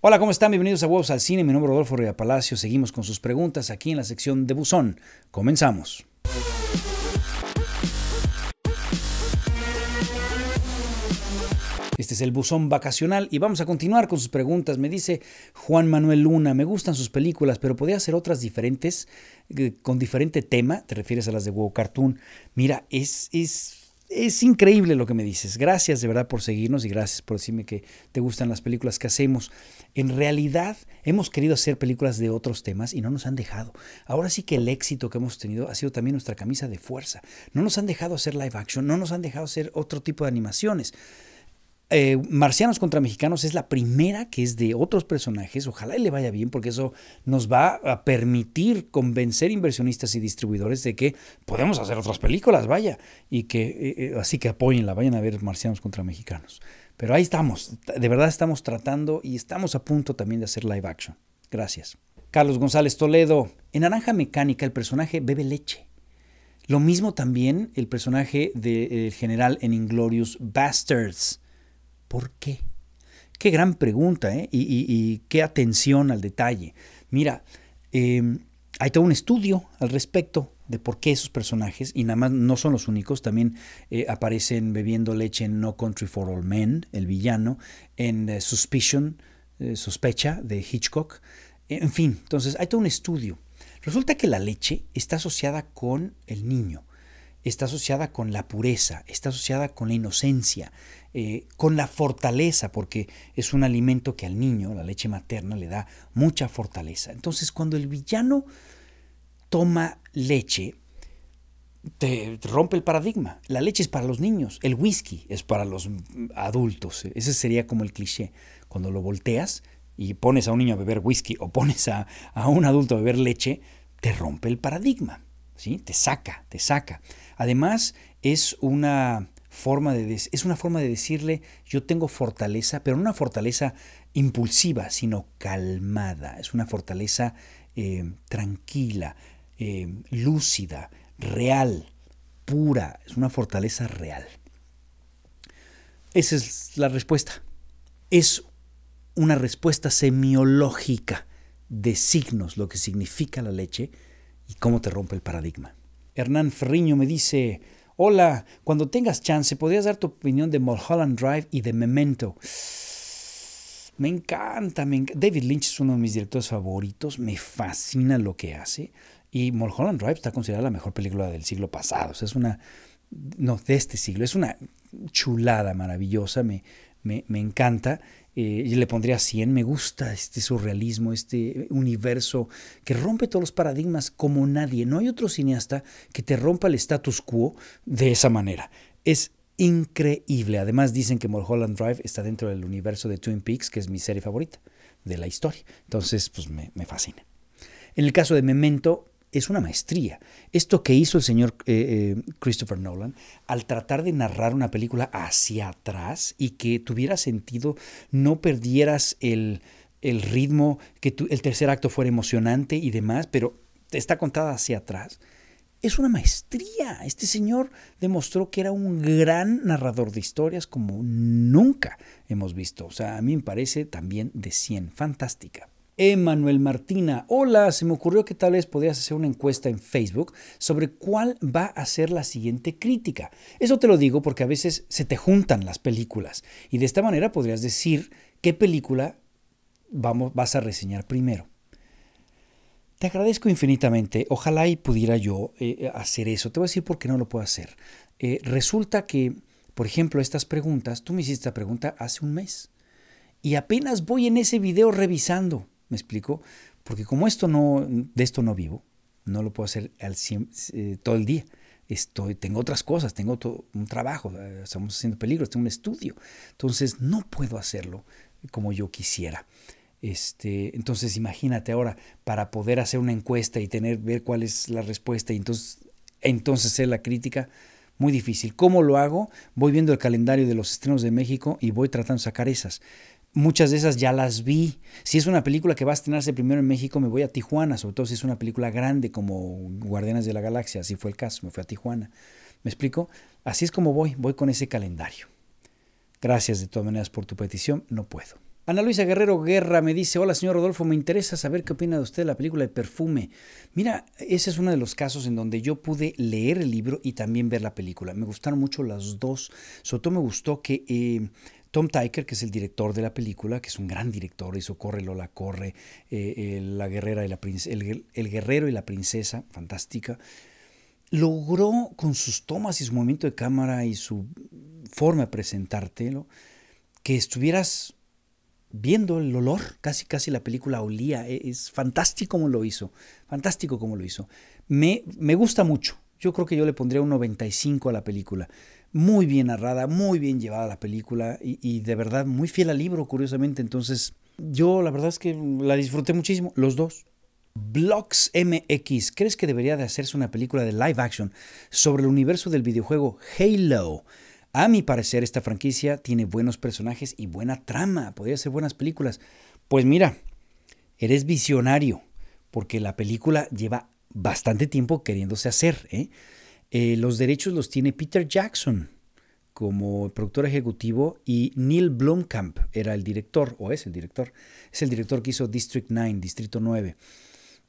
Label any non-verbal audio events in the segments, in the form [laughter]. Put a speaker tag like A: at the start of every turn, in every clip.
A: Hola, ¿cómo están? Bienvenidos a Huevos al Cine. Mi nombre es Rodolfo Ría Palacio. Seguimos con sus preguntas aquí en la sección de Buzón. Comenzamos. Este es el buzón vacacional y vamos a continuar con sus preguntas. Me dice Juan Manuel Luna, me gustan sus películas, pero podría hacer otras diferentes, eh, con diferente tema. Te refieres a las de Huevo Cartoon. Mira, es, es es increíble lo que me dices. Gracias de verdad por seguirnos y gracias por decirme que te gustan las películas que hacemos. En realidad hemos querido hacer películas de otros temas y no nos han dejado. Ahora sí que el éxito que hemos tenido ha sido también nuestra camisa de fuerza. No nos han dejado hacer live action, no nos han dejado hacer otro tipo de animaciones. Eh, Marcianos contra Mexicanos es la primera que es de otros personajes. Ojalá le vaya bien porque eso nos va a permitir convencer inversionistas y distribuidores de que podemos hacer otras películas, vaya. Y que eh, eh, así que la vayan a ver Marcianos contra Mexicanos. Pero ahí estamos, de verdad estamos tratando y estamos a punto también de hacer live action. Gracias. Carlos González Toledo, en Naranja Mecánica el personaje bebe leche. Lo mismo también el personaje del general en Inglorious Bastards. ¿Por qué? Qué gran pregunta ¿eh? y, qué atención al detalle. Mira, em, hay todo un estudio al respecto de por qué esos personajes, y nada más no son los únicos, también eh, aparecen bebiendo leche en No Country for All Men, el villano, en eh, Suspicion, eh, Sospecha de Hitchcock, en fin, entonces hay todo un estudio. Resulta que la leche está asociada con el niño está asociada con la pureza, está asociada con la inocencia, eh, con la fortaleza, porque es un alimento que al niño, la leche materna, le da mucha fortaleza. Entonces, cuando el villano toma leche, te rompe el paradigma. La leche es para los niños, el whisky es para los adultos. Ese sería como el cliché. Cuando lo volteas y pones a un niño a beber whisky o pones a, a un adulto a beber leche, te rompe el paradigma, ¿sí? Te saca, te saca. Además, es una forma de es una forma de decirle yo tengo fortaleza, pero no una fortaleza impulsiva, sino calmada. Es una fortaleza eh, tranquila, eh, lúcida, real, pura. Es una fortaleza real. Esa es la respuesta. Es una respuesta semiológica de signos, lo que significa la leche y cómo te rompe el paradigma. Hernán Ferriño me dice, hola, cuando tengas chance, ¿podrías dar tu opinión de Mulholland Drive y de Memento? Me encanta, me David Lynch es uno de mis directores favoritos, me fascina lo que hace y Mulholland Drive está considerada la mejor película del siglo pasado, o sea, es una, no, de este siglo, es una chulada maravillosa, me, me, me encanta eh, le pondría 100 me gusta este surrealismo, este universo que rompe todos los paradigmas como nadie. No hay otro cineasta que te rompa el status quo de esa manera. Es increíble. Además dicen que Mulholland Drive está dentro del universo de Twin Peaks, que es mi serie favorita de la historia. Entonces, pues me, me fascina. En el caso de Memento, es una maestría. Esto que hizo el señor eh, eh, Christopher Nolan al tratar de narrar una película hacia atrás y que tuviera sentido, no perdieras el, ritmo, que el tercer acto fuera emocionante y demás, pero está contada hacia atrás. Es una maestría. Este señor demostró que era un gran narrador de historias como nunca hemos visto. O sea, a mí me parece también de 100. Fantástica. Emanuel Martina. Hola, se me ocurrió que tal vez podrías hacer una encuesta en Facebook sobre cuál va a ser la siguiente crítica. Eso te lo digo porque a veces se te juntan las películas y de esta manera podrías decir qué película vamos, vas a reseñar primero. Te agradezco infinitamente. Ojalá y pudiera yo eh, hacer eso. Te voy a decir por qué no lo puedo hacer. Eh, resulta que, por ejemplo, estas preguntas, tú me hiciste esta pregunta hace un mes. Y apenas voy en ese video revisando. ¿Me explico? Porque como esto no, de esto no vivo, no lo puedo hacer al eh, todo el día. Estoy, tengo otras cosas, tengo un trabajo, eh, estamos haciendo peligros, tengo un estudio. Entonces no puedo hacerlo como yo quisiera. Este, entonces imagínate ahora, para poder hacer una encuesta y tener, ver cuál es la respuesta y entonces, entonces hacer la crítica, muy difícil. ¿Cómo lo hago? Voy viendo el calendario de los estrenos de México y voy tratando de sacar esas. Muchas de esas ya las vi. Si es una película que va a estrenarse primero en México, me voy a Tijuana, sobre todo si es una película grande como Guardianes de la Galaxia, así fue el caso, me fui a Tijuana. ¿Me explico? Así es como voy, voy con ese calendario. Gracias de todas maneras por tu petición, no puedo. Ana Luisa Guerrero Guerra me dice, hola señor Rodolfo, me interesa saber qué opina de usted de la película de perfume. Mira, ese es uno de los casos en donde yo pude leer el libro y también ver la película. Me gustaron mucho las dos. Sobre todo me gustó que eh, Tom Tyker, que es el director de la película, que es un gran director, hizo Corre, Lola, Corre, eh, eh, la guerrera y la el, guerrero y la princesa, fantástica, logró con sus tomas y su movimiento de cámara y su forma de presentártelo, que estuvieras viendo el olor, casi casi la película olía, e-, es fantástico como lo hizo, fantástico como lo hizo. Me, me gusta mucho, yo creo que yo le pondría un 95 a la película muy bien narrada, muy bien llevada la película y, de verdad muy fiel al libro, curiosamente. Entonces, yo la verdad es que la disfruté muchísimo, los dos. blox MX, ¿crees que debería de hacerse una película de live action sobre el universo del videojuego Halo? A mi parecer, esta franquicia tiene buenos personajes y buena trama, podría ser buenas películas. Pues mira, eres visionario, porque la película lleva bastante tiempo queriéndose hacer, ¿eh? Eh, los derechos los tiene Peter Jackson como productor ejecutivo y Neil Blomkamp era el director, o es el director, es el director que hizo District 9, Distrito 9.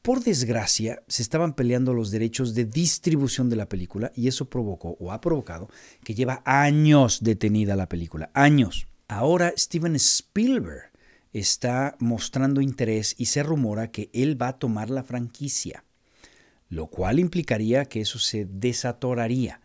A: Por desgracia, se estaban peleando los derechos de distribución de la película y eso provocó o ha provocado que lleva años detenida la película, años. Ahora Steven Spielberg está mostrando interés y se rumora que él va a tomar la franquicia lo cual implicaría que eso se desatoraría.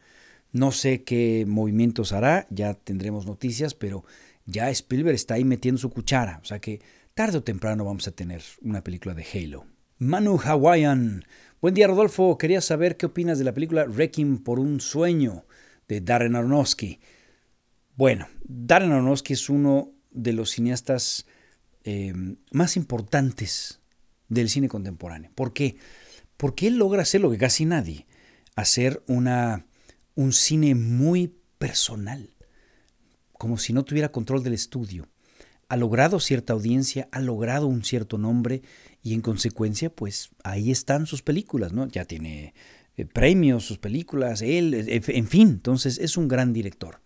A: No sé qué movimientos hará, ya tendremos noticias, pero ya Spielberg está ahí metiendo su cuchara, o sea que tarde o temprano vamos a tener una película de Halo. Manu Hawaiian. Buen día, Rodolfo. Quería saber qué opinas de la película Wrecking por un sueño de Darren Aronofsky. Bueno, Darren Aronofsky es uno de los cineastas eh, más importantes del cine contemporáneo. ¿Por qué? porque él logra hacer lo que casi nadie, hacer una, un cine muy personal, como si no tuviera control del estudio. Ha logrado cierta audiencia, ha logrado un cierto nombre y en consecuencia, pues ahí están sus películas, ¿no? Ya tiene eh, premios, sus películas, él, eh, en fin, entonces es un gran director.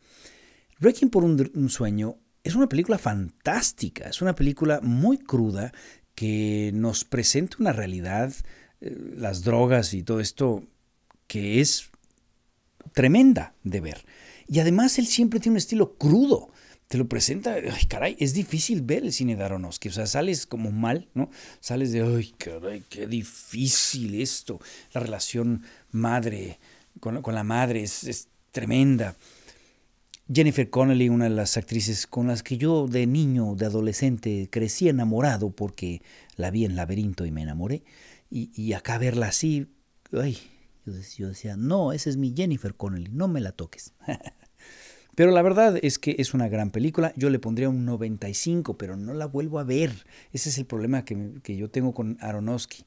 A: Requiem por un sueño es una película fantástica, es una película muy cruda que nos presenta una realidad las drogas y todo esto que es tremenda de ver. Y además él siempre tiene un estilo crudo. Te lo presenta, ay caray, es difícil ver el cine de Aronofsky, o sea, sales como mal, ¿no? Sales de, ay caray, qué difícil esto, la relación madre con, la madre es, es tremenda. Jennifer Connelly, una de las actrices con las que yo de niño, de adolescente, crecí enamorado porque la vi en Laberinto y me enamoré y, acá verla así, yo decía, no, esa es mi Jennifer Connelly, no me la toques. [laughs] Pero la verdad es que es una gran película. Yo le pondría un 95, pero no la vuelvo a ver. Ese es el problema que, yo tengo con Aronofsky.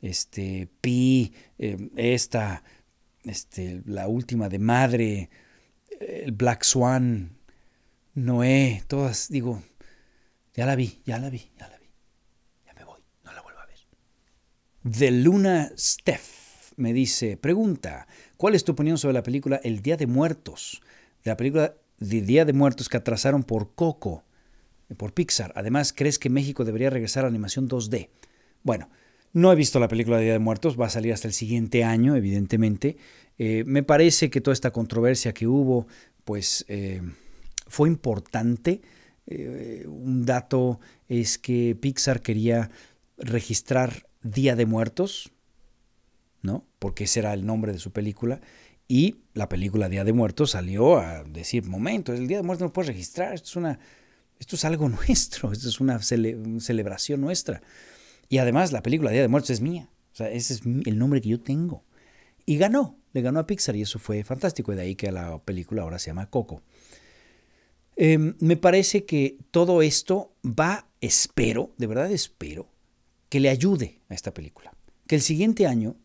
A: Este, Pi, eh, esta, este, la última de Madre, el Black Swan, Noé, todas, digo, ya la vi, ya la vi, ya la vi. The Luna Steph me dice, pregunta, ¿cuál es tu opinión sobre la película El Día de Muertos? De la película de Día de Muertos que atrasaron por Coco, por Pixar. Además, ¿crees que México debería regresar a animación 2D? Bueno, no he visto la película de Día de Muertos, va a salir hasta el siguiente año, evidentemente. Eh, me parece que toda esta controversia que hubo, pues eh, fue importante. Eh, un dato es que Pixar quería registrar Día de Muertos, ¿no? Porque ese era el nombre de su película. Y la película Día de Muertos salió a decir, momento, el Día de Muertos no puedes registrar, esto es, una, esto es algo [laughs] nuestro, esto es una celebración nuestra. Y además la película Día de Muertos es mía, sea, ese es el nombre que yo tengo. Y ganó, le ganó a Pixar y eso fue fantástico, y de ahí que la película ahora se llama Coco. Em, me parece que todo esto va, espero, de verdad espero, que le ayude a esta película. Que el siguiente año,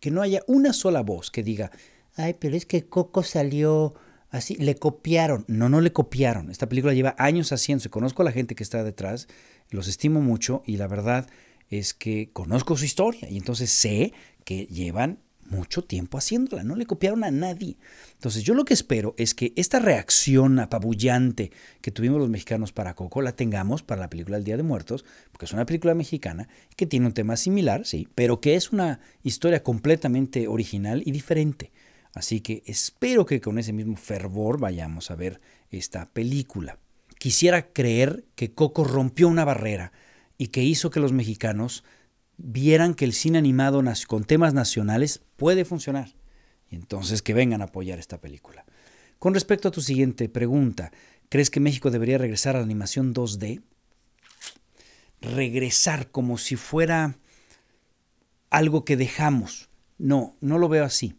A: que no haya una sola voz que diga, ay, pero es que Coco salió así, le copiaron. No, no le copiaron. Esta película lleva años haciéndose. Conozco a la gente que está detrás, los estimo mucho y la verdad es que conozco su historia y entonces sé que llevan mucho tiempo haciéndola, no le copiaron a nadie. Entonces yo lo que espero es que esta reacción apabullante que tuvimos los mexicanos para Coco la tengamos para la película El Día de Muertos, porque es una película mexicana que tiene un tema similar, sí, pero que es una historia completamente original y diferente. Así que espero que con ese mismo fervor vayamos a ver esta película. Quisiera creer que Coco rompió una barrera y que hizo que los mexicanos vieran que el cine animado con temas nacionales puede funcionar. Y entonces que vengan a apoyar esta película. Con respecto a tu siguiente pregunta, ¿crees que México debería regresar a la animación 2D? Regresar como si fuera algo que dejamos. No, no lo veo así.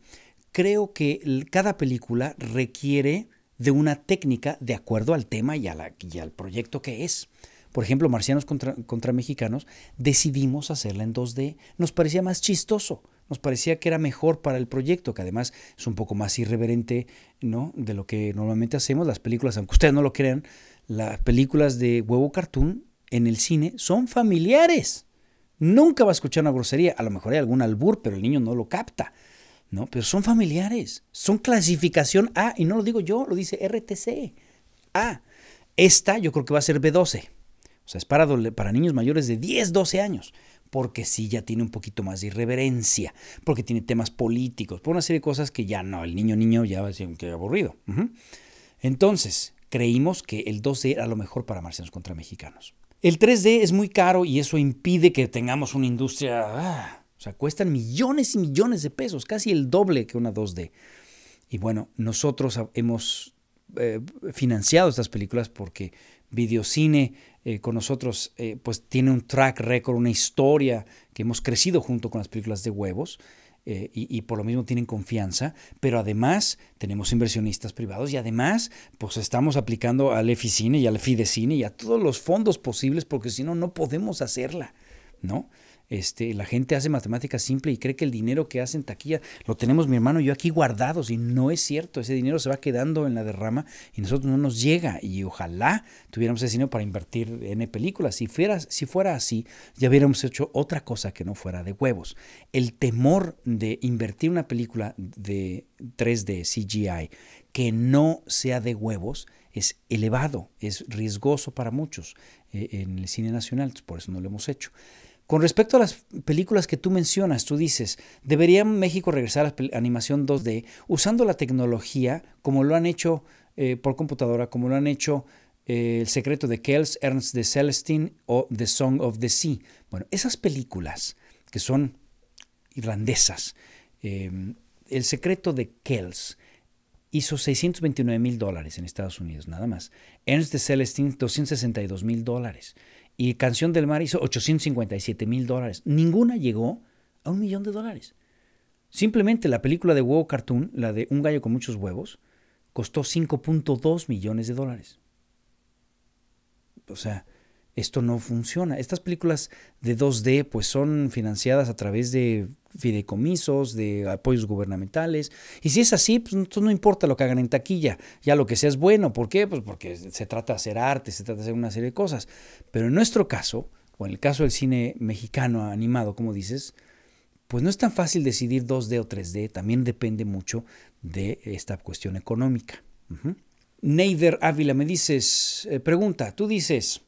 A: Creo que cada película requiere de una técnica de acuerdo al tema y al proyecto que es por ejemplo, Marcianos contra, Mexicanos, decidimos hacerla en 2D. Nos parecía más chistoso, nos parecía que era mejor para el proyecto, que además es un poco más irreverente ¿no? de lo que normalmente hacemos. Las películas, aunque ustedes no lo crean, las películas de huevo cartoon en el cine son familiares. Nunca va a escuchar una grosería, a lo mejor hay algún albur, pero el niño no lo capta. ¿no? Pero son familiares, son clasificación A, y no lo digo yo, lo dice RTC. A. Esta yo creo que va a ser B12. O sea, es para, niños mayores de 10, 12 años, porque sí ya tiene un poquito más de irreverencia, porque tiene temas políticos, por una serie de cosas que ya no, el niño niño ya va a que aburrido. Entonces, creímos que el 2D era lo mejor para marcianos contra mexicanos. El 3D es muy caro y eso impide que tengamos una industria... Ah, o sea, cuestan millones y millones de pesos, casi el doble que una 2D. Y bueno, nosotros hemos eh, financiado estas películas porque videocine eh, con nosotros, eh, pues tiene un track record, una historia que hemos crecido junto con las películas de huevos. Eh, y, por lo mismo tienen confianza, pero además tenemos inversionistas privados y además pues estamos aplicando al EFICINE y al FIDECINE y a todos los fondos posibles porque si no, no podemos hacerla, ¿no? Este, la gente hace matemáticas simple y cree que el dinero que hacen taquilla lo tenemos mi hermano y yo aquí guardados y no es cierto, ese dinero se va quedando en la derrama y nosotros no nos llega y ojalá tuviéramos ese dinero para invertir en películas. Si fuera, si fuera así, ya hubiéramos hecho otra cosa que no fuera de huevos. El temor de invertir una película de 3D, CGI, que no sea de huevos, es elevado, es riesgoso para muchos eh, en el cine nacional, por eso no lo hemos hecho. Con respecto a las películas que tú mencionas, tú dices, ¿debería México regresar a la animación 2D usando la tecnología como lo han hecho eh, por computadora, como lo han hecho eh, El secreto de Kells, Ernst de Celestine o The Song of the Sea? Bueno, esas películas que son irlandesas, em, El secreto de Kells hizo 629 mil dólares en Estados Unidos, nada más. Ernst de Celestine, 262 mil dólares. Y Canción del Mar hizo 857 mil dólares. Ninguna llegó a un millón de dólares. Simplemente la película de huevo cartoon, la de Un gallo con muchos huevos, costó 5.2 millones de dólares. O sea, esto no funciona. Estas películas de 2D pues son financiadas a través de fideicomisos, de apoyos gubernamentales. Y si es así, pues no importa lo que hagan en taquilla, ya lo que sea es bueno. ¿Por qué? Pues porque se trata de hacer arte, se trata de hacer una serie de cosas. Pero en nuestro caso, o en el caso del cine mexicano animado, como dices, pues no es tan fácil decidir 2D o 3D, también depende mucho de esta cuestión económica. Neider Ávila me dices, eh, pregunta, tú dices,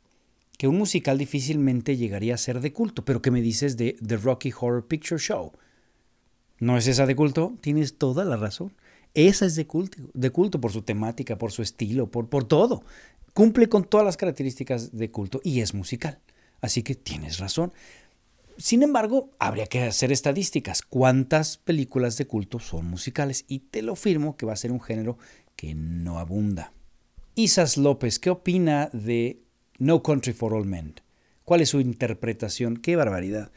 A: que un musical difícilmente llegaría a ser de culto, pero ¿qué me dices de The Rocky Horror Picture Show? ¿No es esa de culto? Tienes toda la razón. Esa es de culto, de culto por su temática, por su estilo, por, por todo. Cumple con todas las características de culto y es musical. Así que tienes razón. Sin embargo, habría que hacer estadísticas. ¿Cuántas películas de culto son musicales? Y te lo firmo que va a ser un género que no abunda. Isas López, ¿qué opina de no Country for All Men. ¿Cuál es su interpretación? ¡Qué barbaridad!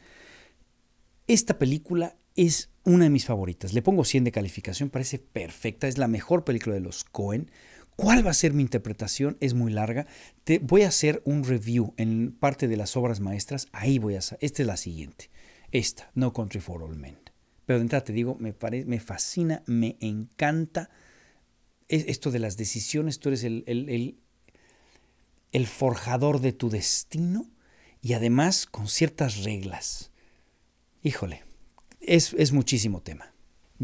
A: Esta película es una de mis favoritas. Le pongo 100 de calificación, parece perfecta, es la mejor película de los Cohen. ¿Cuál va a ser mi interpretación? Es muy larga. Te voy a hacer un review en parte de las obras maestras. Ahí voy a hacer. Esta es la siguiente. Esta, No Country for All Men. Pero de entrada te digo, me, me fascina, me encanta esto de las decisiones. Tú eres el el forjador de tu destino y además con ciertas reglas. Híjole, es, muchísimo tema.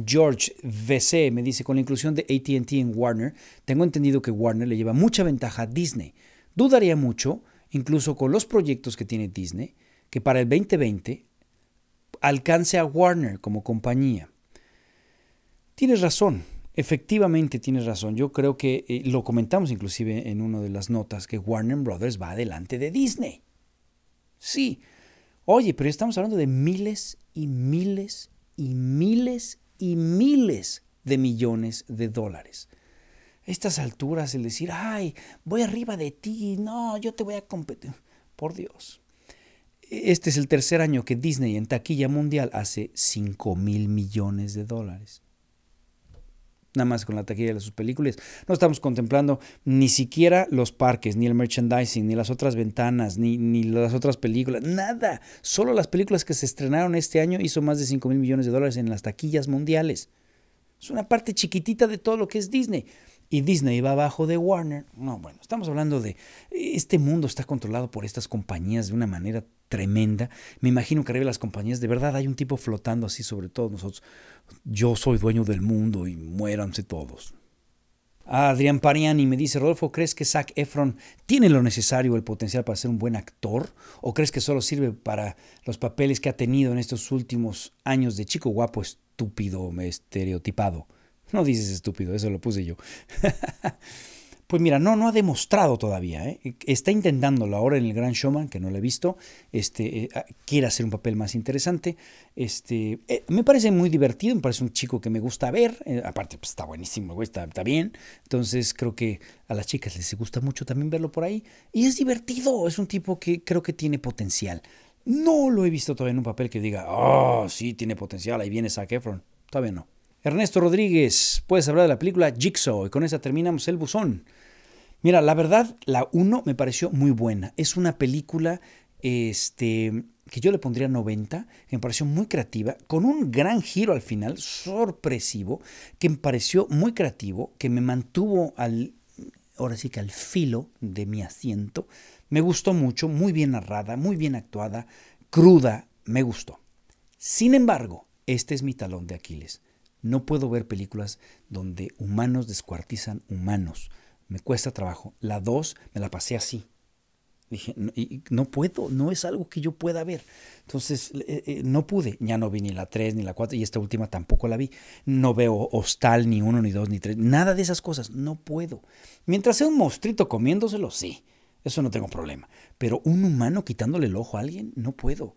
A: George VC me dice, con la inclusión de ATT en Warner, tengo entendido que Warner le lleva mucha ventaja a Disney. Dudaría mucho, incluso con los proyectos que tiene Disney, que para el 2020 alcance a Warner como compañía. Tienes razón, Efectivamente, tienes razón. Yo creo que eh, lo comentamos inclusive en una de las notas que Warner Brothers va adelante de Disney. Sí. Oye, pero estamos hablando de miles y miles y miles y miles de millones de dólares. estas alturas, el decir, ay, voy arriba de ti, no, yo te voy a competir. Por Dios. Este es el tercer año que Disney en taquilla mundial hace 5 mil millones de dólares nada más con la taquilla de sus películas. No estamos contemplando ni siquiera los parques, ni el merchandising, ni las otras ventanas, ni, ni las otras películas, nada. Solo las películas que se estrenaron este año hizo más de 5 mil millones de dólares en las taquillas mundiales. Es una parte chiquitita de todo lo que es Disney y Disney va abajo de Warner. No, bueno, estamos hablando de... Este mundo está controlado por estas compañías de una manera tremenda. Me imagino que arriba de las compañías, de verdad hay un tipo flotando así sobre todos nosotros. Yo soy dueño del mundo y muéranse todos. Adrián Pariani me dice, Rodolfo, ¿crees que Zac Efron tiene lo necesario, el potencial para ser un buen actor? ¿O crees que solo sirve para los papeles que ha tenido en estos últimos años de chico guapo, estúpido, estereotipado? No dices estúpido, eso lo puse yo. [laughs] pues mira, no, no ha demostrado todavía. ¿eh? Está intentándolo ahora en el Gran Showman, que no lo he visto. Este, eh, ah, quiere hacer un papel más interesante. Este, eh, me parece muy divertido, me parece un chico que me gusta ver. aparte, pues, está buenísimo, güey, está, bien. Entonces creo que a las chicas les gusta mucho también verlo por ahí. Y es divertido, es un tipo que creo que tiene potencial. No lo he visto todavía en un papel que diga, oh, sí, tiene potencial, ahí viene Zac Efron. Todavía no. Ernesto Rodríguez, puedes hablar de la película Jigsaw y con esa terminamos el buzón. Mira, la verdad, la 1 me pareció muy buena. Es una película este, que yo le pondría 90, que me pareció muy creativa, con un gran giro al final, sorpresivo, que me pareció muy creativo, que me mantuvo al, ahora sí que al filo de mi asiento. Me gustó mucho, muy bien narrada, muy bien actuada, cruda, me gustó. Sin embargo, este es mi talón de Aquiles. No puedo ver películas donde humanos descuartizan humanos. Me cuesta trabajo. La 2 me la pasé así. Dije, no, y no, puedo, no es algo que yo pueda ver. Entonces, eh, eh, no pude. Ya no vi ni la 3, ni la 4, y esta última tampoco la vi. No veo hostal, ni 1, ni 2, ni 3, nada de esas cosas. No puedo. Mientras sea un monstruito comiéndoselo, sí. Eso no tengo problema. Pero un humano quitándole el ojo a alguien, no puedo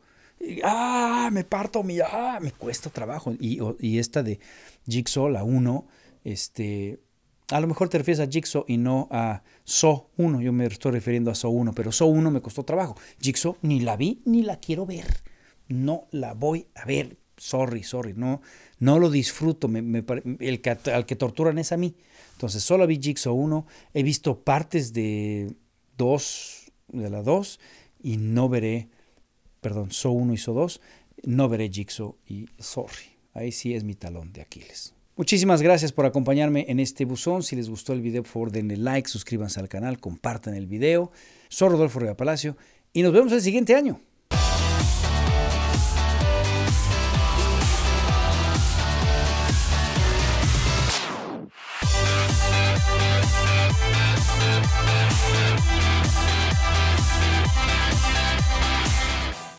A: ah, me parto, mi, ah, me cuesta trabajo. Y, esta de Jigsaw, la 1, este, a lo mejor te refieres a Jigsaw y no a So 1. Yo me estoy refiriendo a So 1, pero So 1 me costó trabajo. Jigsaw ni la vi ni la quiero ver. No la voy a ver. Sorry, sorry. No, no lo disfruto. el que, al que torturan es a mí. Entonces, solo vi Jigsaw 1. He visto partes de 2, de la 2, y no veré perdón, So 1 y So 2, no veré Jigsaw y Sorry. Ahí sí es mi talón de Aquiles. Muchísimas gracias por acompañarme en este buzón. Si les gustó el video, por favor denle like, suscríbanse al canal, compartan el video. Soy Rodolfo Rivera Palacio y nos vemos el siguiente año.